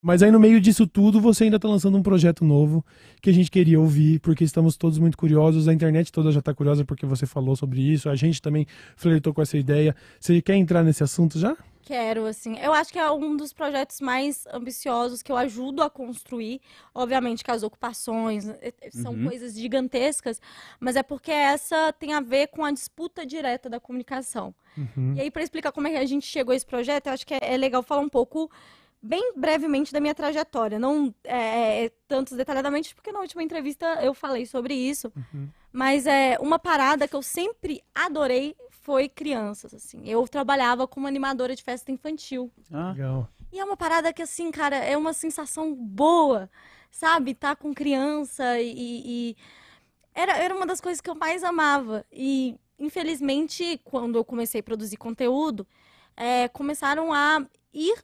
Mas aí no meio disso tudo, você ainda está lançando um projeto novo que a gente queria ouvir, porque estamos todos muito curiosos, a internet toda já está curiosa porque você falou sobre isso, a gente também flertou com essa ideia. Você quer entrar nesse assunto já? Quero, assim. Eu acho que é um dos projetos mais ambiciosos que eu ajudo a construir. Obviamente que as ocupações eh, eh, são uhum. coisas gigantescas, mas é porque essa tem a ver com a disputa direta da comunicação. Uhum. E aí, para explicar como é que a gente chegou a esse projeto, eu acho que é, é legal falar um pouco bem brevemente da minha trajetória, não é, é, é, tantos detalhadamente, porque na última entrevista eu falei sobre isso. Uhum. Mas é uma parada que eu sempre adorei foi crianças, assim. Eu trabalhava como animadora de festa infantil. Ah, legal. E é uma parada que, assim, cara, é uma sensação boa, sabe? Tá com criança e... e... Era, era uma das coisas que eu mais amava. E, infelizmente, quando eu comecei a produzir conteúdo, é, começaram a ir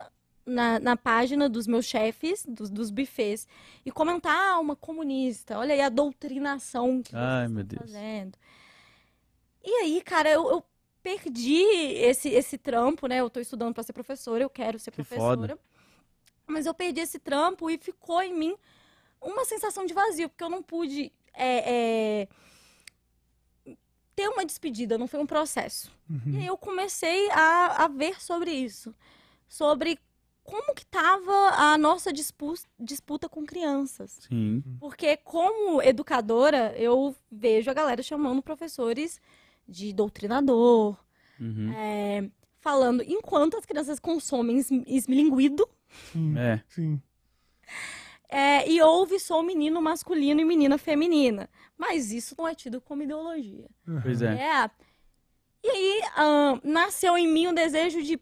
na, na, página dos meus chefes, dos, dos bufês, e comentar, ah, uma comunista, olha aí a doutrinação que Ai, meu Deus. fazendo. E aí, cara, eu, eu, perdi esse, esse trampo, né? Eu tô estudando para ser professora, eu quero ser que professora. Foda. Mas eu perdi esse trampo e ficou em mim uma sensação de vazio, porque eu não pude é, é, ter uma despedida, não foi um processo. Uhum. E aí eu comecei a, a ver sobre isso. Sobre como que estava a nossa disputa com crianças. Sim. Porque como educadora, eu vejo a galera chamando professores de doutrinador, uhum. é, falando enquanto as crianças consomem esmilinguido. Sim. É. Sim. É, e houve só menino masculino e menina feminina. Mas isso não é tido como ideologia. Uhum. Pois é. é. E aí nasceu em mim o desejo de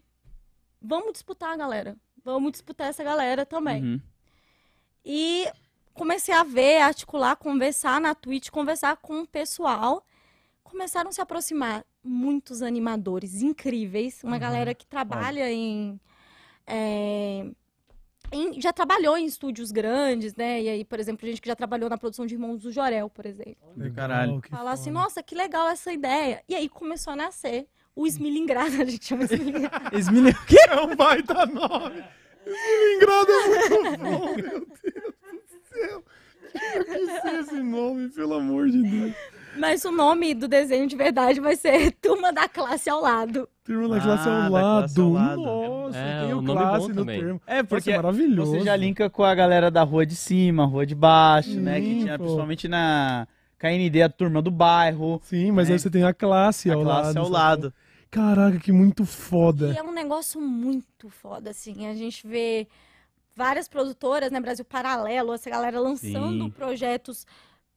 vamos disputar, galera vamos disputar essa galera também. Uhum. E comecei a ver, articular, conversar na Twitch, conversar com o pessoal. Começaram a se aproximar muitos animadores incríveis, uma uhum. galera que trabalha em, é, em, Já trabalhou em estúdios grandes, né? E aí, por exemplo, gente que já trabalhou na produção de Irmãos do Jorel, por exemplo. Caralho, Falar assim, nossa, que legal essa ideia. E aí começou a nascer o Smilingrado, a gente chama Smilingrado. Smiling, O quê? É um baita nome! Smilingrado é muito bom, meu Deus do céu! Eu é que é esse nome, pelo amor de Deus. Mas o nome do desenho de verdade vai ser Turma da Classe ao Lado. Turma da, ah, classe, ao ah, da classe ao Lado. Nossa, é, tem o, nome classe no também. termo. É, porque Nossa, é maravilhoso. você já linka com a galera da rua de cima, rua de baixo, Sim, né? Que tinha, pô. principalmente na KND, a turma do bairro. Sim, mas né? aí você tem a classe a ao classe lado. classe ao lado. Caraca, que muito foda. E é um negócio muito foda, assim. A gente vê várias produtoras, né, Brasil Paralelo, essa galera lançando Sim. projetos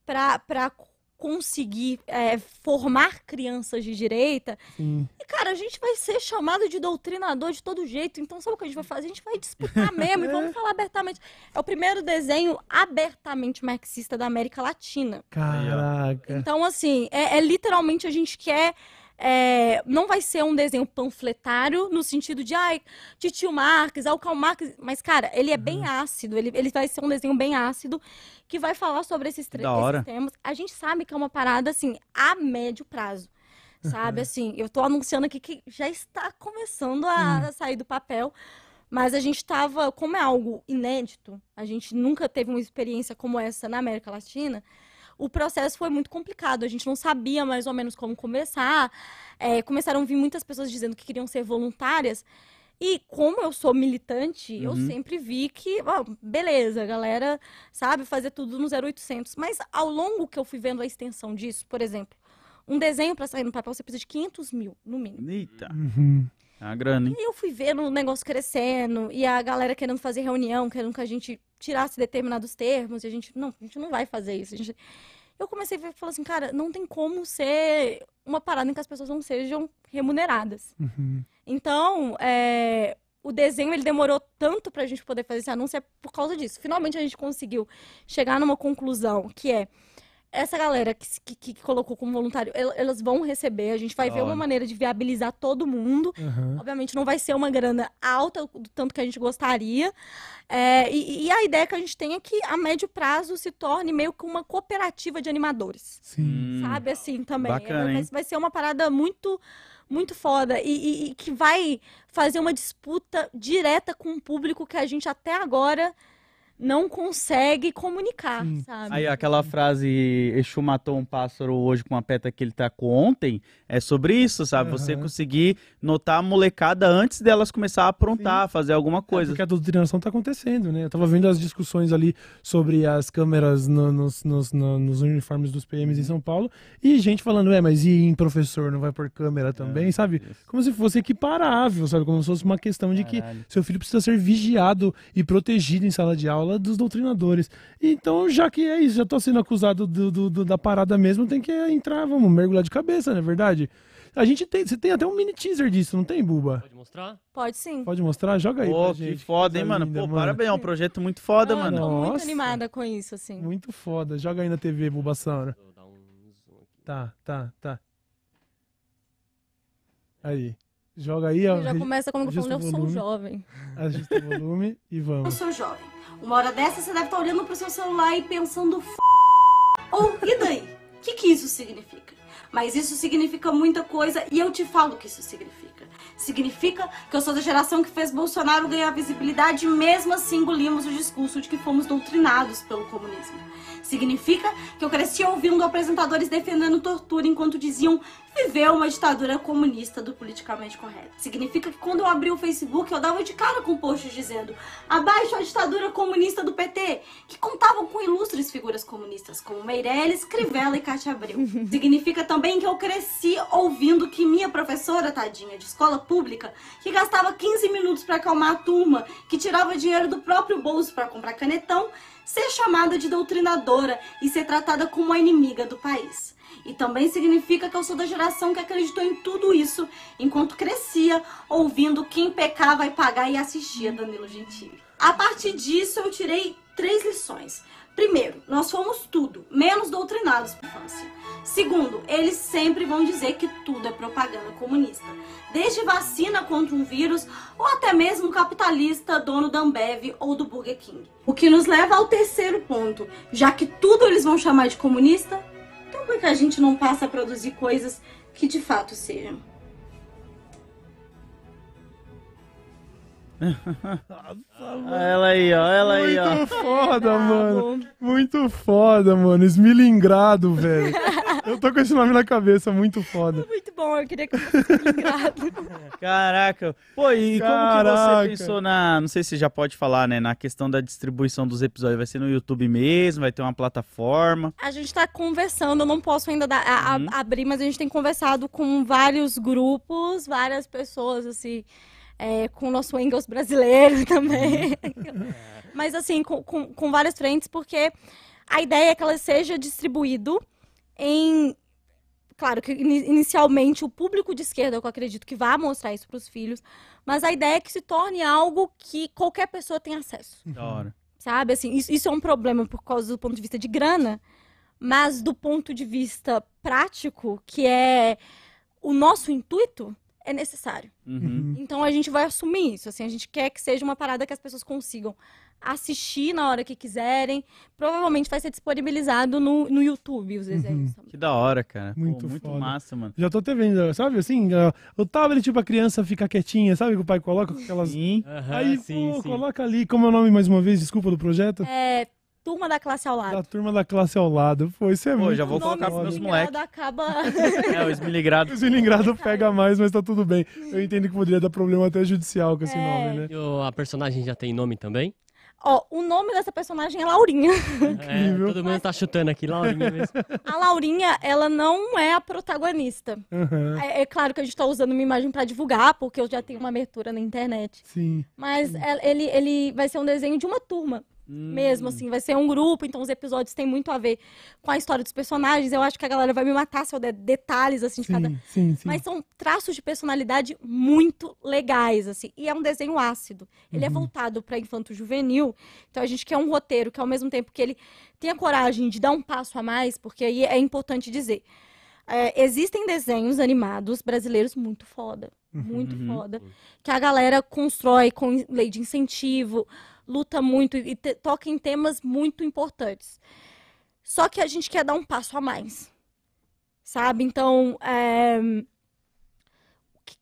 para conseguir é, formar crianças de direita. Sim. E, cara, a gente vai ser chamado de doutrinador de todo jeito. Então, sabe o que a gente vai fazer? A gente vai disputar mesmo e vamos é. falar abertamente. É o primeiro desenho abertamente marxista da América Latina. Caraca. Então, assim, é, é literalmente a gente quer é, não vai ser um desenho panfletário no sentido de, ai, Titio Marques, ah, Karl Marx, mas, cara, ele é uhum. bem ácido, ele, ele vai ser um desenho bem ácido, que vai falar sobre esses, três temas. A gente sabe que é uma parada, assim, a médio prazo, uhum. sabe? Uhum. Assim, eu tô anunciando aqui que já está começando a, uhum. a sair do papel, mas a gente estava, como é algo inédito, a gente nunca teve uma experiência como essa na América Latina, o processo foi muito complicado. A gente não sabia mais ou menos como começar. É, começaram a vir muitas pessoas dizendo que queriam ser voluntárias. E como eu sou militante, uhum. eu sempre vi que, ó, beleza, a galera sabe fazer tudo no 0800. Mas ao longo que eu fui vendo a extensão disso, por exemplo, um desenho para sair no papel você precisa de 500 mil, no mínimo. Eita. Uhum. É uma grana, hein? E eu fui vendo o negócio crescendo e a galera querendo fazer reunião, querendo que a gente tirasse determinados termos e a gente, não, a gente não vai fazer isso. Gente... Eu comecei a falar assim, cara, não tem como ser uma parada em que as pessoas não sejam remuneradas. Uhum. Então, é, o desenho ele demorou tanto para a gente poder fazer esse anúncio é por causa disso. Finalmente a gente conseguiu chegar numa conclusão que é essa galera que, que, que, colocou como voluntário, elas vão receber. A gente vai Olha. ver uma maneira de viabilizar todo mundo. Uhum. Obviamente, não vai ser uma grana alta do tanto que a gente gostaria. É, e, e, a ideia que a gente tem é que a médio prazo se torne meio que uma cooperativa de animadores. Sim. Hum. Sabe assim também. É, Bacana, é, vai ser uma parada muito muito foda e, e, e, que vai fazer uma disputa direta com o público que a gente até agora não consegue comunicar, Sim. sabe? Aí aquela frase Exu matou um pássaro hoje com a peta que ele tacou ontem, é sobre isso, sabe? Uhum. Você conseguir notar a molecada antes delas começar a aprontar, Sim. fazer alguma é, coisa. É porque a doutrinação tá acontecendo, né? Eu tava vendo as discussões ali sobre as câmeras no, nos, nos, no, nos, uniformes dos PMs em uhum. São Paulo e gente falando, é, mas e em professor não vai por câmera é, também, é, sabe? Isso. Como se fosse equiparável, sabe? Como se fosse uma questão de Caralho. que seu filho precisa ser vigiado e protegido em sala de aula fala dos doutrinadores. Então, já que é isso, já tô sendo acusado do, do, do, da parada mesmo, tem que entrar, vamos mergulhar de cabeça, não é verdade? A gente tem, você tem até um mini teaser disso, não tem, Buba? Pode mostrar? Pode sim. Pode mostrar? Joga aí. Pô, que foda, hein, mano? Pô, mano. parabéns, é um projeto muito foda, ah, mano. Tô Nossa. muito animada com isso, assim. Muito foda. Joga aí na TV, Buba Saura. Tá, tá, tá. Aí. Joga aí, ó. Já começa comigo falando, eu sou jovem. Ajusta o volume e vamos. Eu sou jovem. Uma hora dessa você deve estar olhando pro seu celular e pensando, f... ou e daí? O que, que isso significa? mas isso significa muita coisa e eu te falo o que isso significa. Significa que eu sou da geração que fez Bolsonaro ganhar visibilidade e mesmo assim engolimos o discurso de que fomos doutrinados pelo comunismo. Significa que eu cresci ouvindo apresentadores defendendo tortura enquanto diziam viver uma ditadura comunista do politicamente correto. Significa que quando eu abri o Facebook eu dava de cara com posts dizendo abaixo a ditadura comunista do PT, que contavam com ilustres figuras comunistas como Meirelles, Crivella e Cátia Abreu. Significa também também que eu cresci ouvindo que minha professora, tadinha, de escola pública, que gastava 15 minutos para acalmar a turma, que tirava dinheiro do próprio bolso para comprar canetão, ser chamada de doutrinadora e ser tratada como a inimiga do país. E também significa que eu sou da geração que acreditou em tudo isso enquanto crescia, ouvindo quem pecar vai pagar e assistia Danilo Gentili. A partir disso, eu tirei três lições. Primeiro, nós fomos tudo, menos doutrinados por infância. Segundo, eles sempre vão dizer que tudo é propaganda comunista. Desde vacina contra um vírus ou até mesmo capitalista dono da Ambev ou do Burger King. O que nos leva ao terceiro ponto, já que tudo eles vão chamar de comunista, então por que a gente não passa a produzir coisas que de fato sejam? Nossa, ela aí, ó, ela aí, ó. Muito foda, tá mano. Muito foda, mano. Esmilingrado, velho. Eu tô com esse nome na cabeça, muito foda. Muito bom, eu queria que fosse Caraca. Pô, e Caraca. como que você pensou na. Não sei se já pode falar, né? Na questão da distribuição dos episódios. Vai ser no YouTube mesmo? Vai ter uma plataforma? A gente tá conversando, eu não posso ainda dar, a, hum. abrir, mas a gente tem conversado com vários grupos, várias pessoas, assim é, com o nosso Engels brasileiro também. Mas assim, com, com, com várias frentes, porque a ideia é que ela seja distribuído em claro que inicialmente o público de esquerda, eu acredito que vai mostrar isso para os filhos, mas a ideia é que se torne algo que qualquer pessoa tenha acesso. Da hora. Sabe, assim, isso, isso, é um problema por causa do ponto de vista de grana, mas do ponto de vista prático, que é o nosso intuito, é necessário. Uhum. Então a gente vai assumir isso. Assim, a gente quer que seja uma parada que as pessoas consigam assistir na hora que quiserem. Provavelmente vai ser disponibilizado no, no YouTube os uhum. desenhos. Uhum. Que da hora, cara. Muito, Pô, muito massa, mano. Já tô te vendo, sabe? Assim, uh, o tablet tipo, a criança ficar quietinha, sabe? Que o pai coloca aquelas. Sim. Aí, pô, sim, sim. coloca ali. Como é o nome mais uma vez? Desculpa do projeto? É turma da classe ao lado. Da turma da classe ao lado. Foi, isso é Pô, muito já vou colocar pros meus moleques. acaba... é, o esmilingrado. O esmilingrado pega mais, mas tá tudo bem. Eu entendo que poderia dar problema até judicial com esse é. nome, né? E a personagem já tem nome também? Ó, o nome dessa personagem é Laurinha. É, todo mundo tá chutando aqui, Laurinha mesmo. A Laurinha, ela não é a protagonista. Uhum. É, é, claro que a gente tá usando uma imagem para divulgar, porque eu já tenho uma abertura na internet. Sim. Mas ele, ele vai ser um desenho de uma turma. Mesmo assim, vai ser um grupo, então os episódios têm muito a ver com a história dos personagens. Eu acho que a galera vai me matar se eu der detalhes assim de sim, cada. Sim, sim. Mas são traços de personalidade muito legais, assim. E é um desenho ácido. Ele é uhum. é voltado para infanto juvenil. Então a gente quer um roteiro que, ao mesmo tempo que ele tenha coragem de dar um passo a mais, porque aí é importante dizer. É, existem desenhos animados brasileiros muito foda. Muito uhum. foda. Que a galera constrói com lei de incentivo luta muito e te, toca em temas muito importantes. Só que a gente quer dar um passo a mais, sabe? Então, é...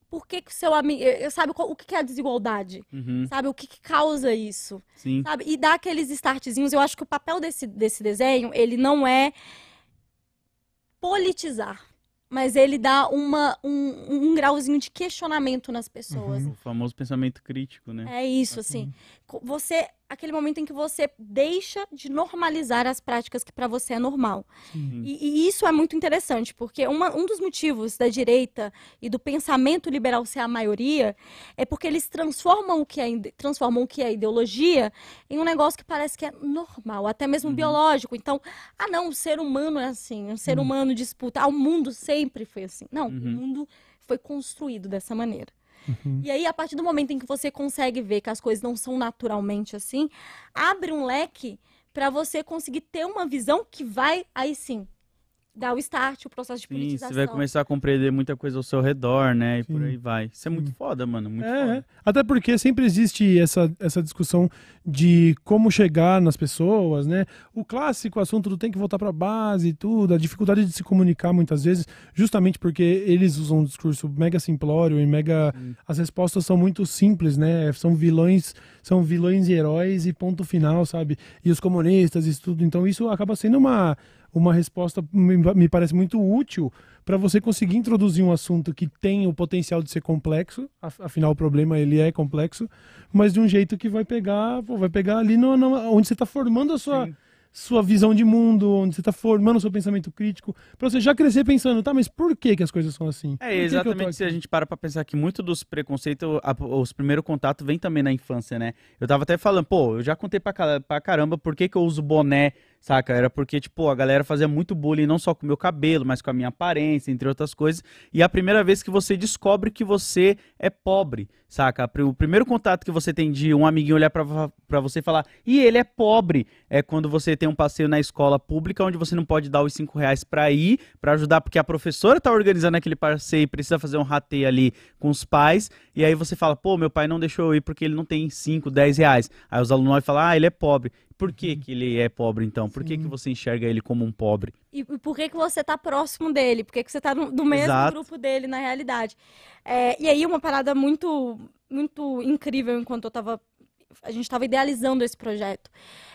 por que, que o seu amigo. Sabe o que é a desigualdade? Uhum. Sabe? O que, que causa isso? Sim. Sabe? E dar aqueles startzinhos. Eu acho que o papel desse, desse desenho, ele não é politizar mas ele dá uma, um, um grauzinho de questionamento nas pessoas. Uhum, o famoso pensamento crítico, né? É isso, assim. assim. Você aquele momento em que você deixa de normalizar as práticas que para você é normal. Uhum. E, e, isso é muito interessante, porque uma, um dos motivos da direita e do pensamento liberal ser a maioria é porque eles transformam o que é, transformam o que é ideologia em um negócio que parece que é normal, até mesmo uhum. biológico. Então, ah não, o ser humano é assim, o ser uhum. humano disputa, ah, o mundo sempre foi assim. Não, o uhum. mundo foi construído dessa maneira. Uhum. E aí, a partir do momento em que você consegue ver que as coisas não são naturalmente assim, abre um leque para você conseguir ter uma visão que vai aí sim dá o start, o processo de Sim, Você vai começar a compreender muita coisa ao seu redor, né? E Sim. por aí vai. Isso é muito foda, mano. Muito é, foda. É. Até porque sempre existe essa, essa discussão de como chegar nas pessoas, né? O clássico assunto do tem que voltar para base e tudo, a dificuldade de se comunicar muitas vezes, justamente porque eles usam um discurso mega simplório e mega. Sim. As respostas são muito simples, né? São vilões, são vilões e heróis e ponto final, sabe? E os comunistas e tudo. Então isso acaba sendo uma uma resposta me parece muito útil para você conseguir introduzir um assunto que tem o potencial de ser complexo, afinal o problema ele é complexo, mas de um jeito que vai pegar, pô, vai pegar ali no, no, onde você está formando a sua, sua visão de mundo, onde você está formando o seu pensamento crítico, para você já crescer pensando, tá, mas por que, que as coisas são assim? É, exatamente, se a gente para para pensar que muito dos preconceitos, os primeiros contatos vem também na infância, né? Eu tava até falando, pô, eu já contei para caramba por que, que eu uso boné Saca? Era porque, tipo, a galera fazia muito bullying não só com o meu cabelo, mas com a minha aparência, entre outras coisas. E é a primeira vez que você descobre que você é pobre, saca? O primeiro contato que você tem de um amiguinho olhar para você e falar, e ele é pobre, é quando você tem um passeio na escola pública onde você não pode dar os cinco reais pra ir, para ajudar, porque a professora tá organizando aquele passeio e precisa fazer um rateio ali com os pais. E aí você fala, pô, meu pai não deixou eu ir porque ele não tem cinco, dez reais. Aí os alunos falam, ah, ele é pobre por que, uhum. que ele é pobre, então? Por que, que você enxerga ele como um pobre? E, por que, que você está próximo dele? Por que, que você está no, no, mesmo Exato. grupo dele, na realidade? É, e aí, uma parada muito, muito incrível, enquanto eu estava a gente estava idealizando esse projeto.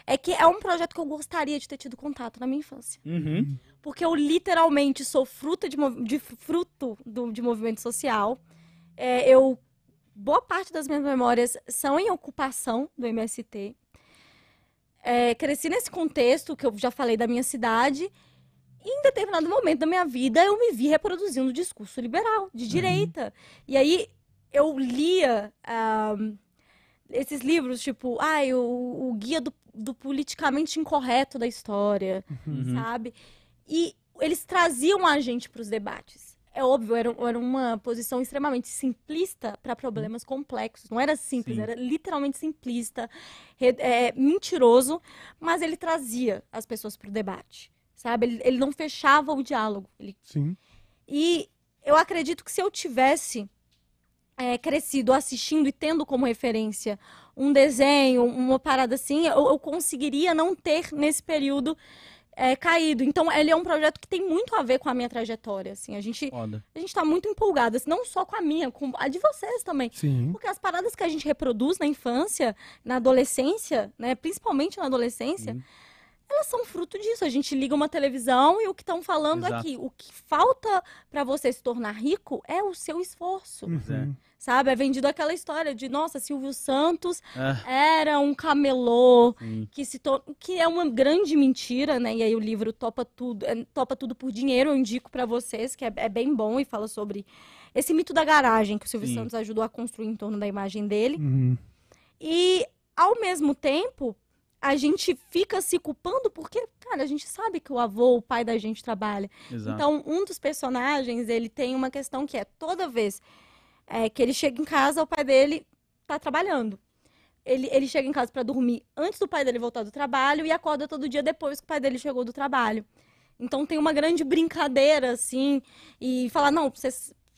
É que é um projeto que eu gostaria de ter tido contato na minha infância. Uhum. Porque eu literalmente sou fruta de, de fruto do, de movimento social. É, eu boa parte das minhas memórias são em ocupação do MST é, cresci nesse contexto que eu já falei da minha cidade. E em determinado momento da minha vida, eu me vi reproduzindo o discurso liberal, de uhum. direita. Uhum. E aí eu lia um, esses livros, tipo, ah, o, o Guia do, do Politicamente Incorreto da História, uhum. sabe? E eles traziam a gente para os debates é óbvio, era, era uma posição extremamente simplista para problemas complexos. Não era simples, Sim. era literalmente simplista, é, mentiroso, mas ele trazia as pessoas para o debate, sabe? Ele, ele, não fechava o diálogo. Ele... Sim. E eu acredito que se eu tivesse é, crescido assistindo e tendo como referência um desenho, uma parada assim, eu, eu conseguiria não ter nesse período é, caído. Então, ele é um projeto que tem muito a ver com a minha trajetória, assim. A gente, a gente tá muito empolgada, assim, não só com a minha, com a de vocês também. Sim. Porque as paradas que a gente reproduz na infância, na adolescência, né? Principalmente na adolescência... Sim elas são fruto disso. A gente liga uma televisão e o que estão falando Exato. aqui. O que falta para você se tornar rico é o seu esforço. É. Uhum. Sabe? É vendido aquela história de, nossa, Silvio Santos ah. era um camelô, que se to... que é uma grande mentira, né? E aí o livro Topa Tudo, é, Topa Tudo por Dinheiro, eu indico para vocês, que é, é, bem bom e fala sobre esse mito da garagem que o Silvio Sim. Santos ajudou a construir em torno da imagem dele. Uhum. E, ao mesmo tempo, a gente fica se culpando porque, cara, a gente sabe que o avô, o pai da gente trabalha. Exato. Então, um dos personagens, ele tem uma questão que é toda vez é, que ele chega em casa, o pai dele tá trabalhando. Ele, ele chega em casa para dormir antes do pai dele voltar do trabalho e acorda todo dia depois que o pai dele chegou do trabalho. Então tem uma grande brincadeira, assim, e falar, não, você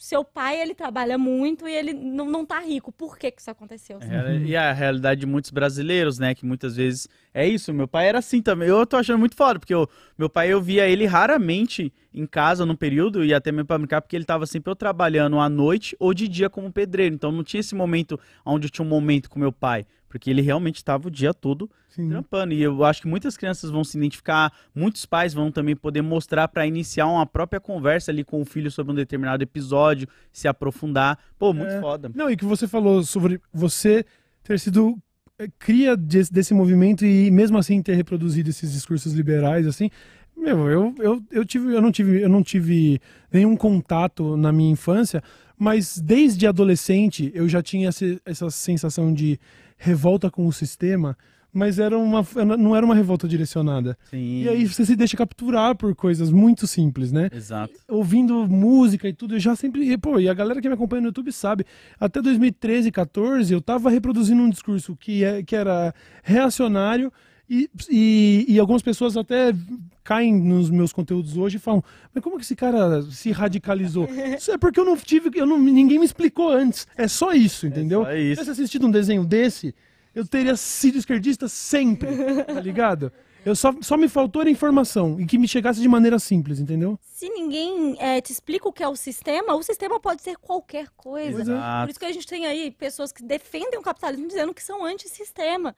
seu pai ele trabalha muito e ele não, não tá rico. Por que, que isso aconteceu? É, e a realidade de muitos brasileiros, né? Que muitas vezes é isso. Meu pai era assim também. Eu tô achando muito foda, porque eu, meu pai eu via ele raramente em casa num período e até mesmo para brincar, porque ele tava sempre eu trabalhando à noite ou de dia como pedreiro. Então não tinha esse momento onde eu tinha um momento com meu pai. Porque ele realmente estava o dia todo Sim. trampando. E eu acho que muitas crianças vão se identificar, muitos pais vão também poder mostrar para iniciar uma própria conversa ali com o filho sobre um determinado episódio, se aprofundar. Pô, muito é... foda. Não, e que você falou sobre você ter sido eh, cria desse, desse movimento e mesmo assim ter reproduzido esses discursos liberais assim meu, eu, eu, eu, tive, eu, não tive, eu não tive nenhum contato na minha infância, mas desde adolescente eu já tinha essa sensação de revolta com o sistema, mas era uma, não era uma revolta direcionada. Sim. E aí você se deixa capturar por coisas muito simples, né? Exato. Ouvindo música e tudo, eu já sempre. Pô, e a galera que me acompanha no YouTube sabe, até 2013, 14, eu tava reproduzindo um discurso que, é, que era reacionário e, e, e, algumas pessoas até caem nos meus conteúdos hoje e falam: mas como que esse cara se radicalizou? Isso é porque eu não tive, eu não, ninguém me explicou antes. É só isso, é entendeu? É isso. Se eu assistido um desenho desse, eu teria sido esquerdista sempre, tá ligado? Eu só, só me faltou a informação e que me chegasse de maneira simples, entendeu? Se ninguém é, te explica o que é o sistema, o sistema pode ser qualquer coisa. Exato. É. Por isso que a gente tem aí pessoas que defendem o capitalismo dizendo que são antissistema.